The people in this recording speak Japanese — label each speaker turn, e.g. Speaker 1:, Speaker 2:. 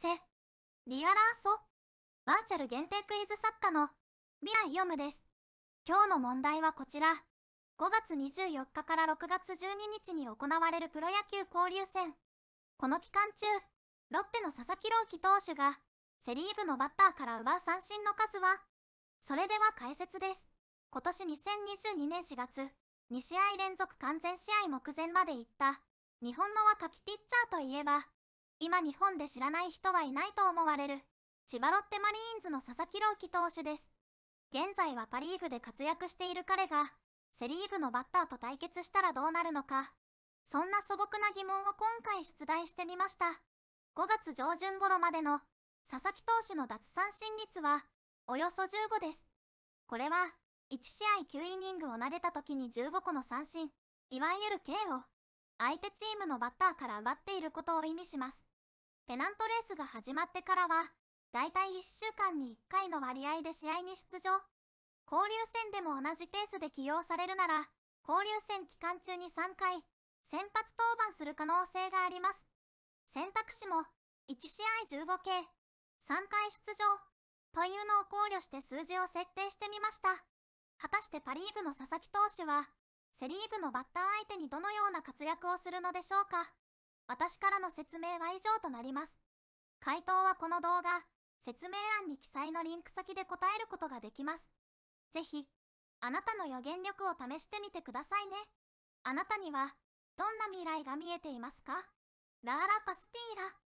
Speaker 1: せ、リアラーソ、バーチャル限定クイズ作家の未来読むです。今日の問題はこちら。5月24日から6月12日に行われるプロ野球交流戦。この期間中、ロッテの佐々木朗希投手が、セリーグのバッターから奪う三振の数は、それでは解説です。今年2022年4月、2試合連続完全試合目前までいった、日本の若きピッチャーといえば、今日本で知らない人はいないと思われる、千葉ロッテマリーンズの佐々木朗希投手です。現在はパリーグで活躍している彼が、セリーグのバッターと対決したらどうなるのか。そんな素朴な疑問を今回出題してみました。5月上旬頃までの佐々木投手の奪三振率はおよそ15です。これは1試合9イニングを投げた時に15個の三振、いわゆる K を相手チームのバッターから奪っていることを意味します。ペナントレースが始まってからは、だいたい1週間に1回の割合で試合に出場。交流戦でも同じペースで起用されるなら、交流戦期間中に3回、先発登板する可能性があります。選択肢も、1試合15系、3回出場、というのを考慮して数字を設定してみました。果たしてパリーグの佐々木投手は、セリーグのバッター相手にどのような活躍をするのでしょうか私からの説明は以上となります。回答はこの動画、説明欄に記載のリンク先で答えることができます。ぜひ、あなたの予言力を試してみてくださいね。あなたには、どんな未来が見えていますかラーラパスティーラ。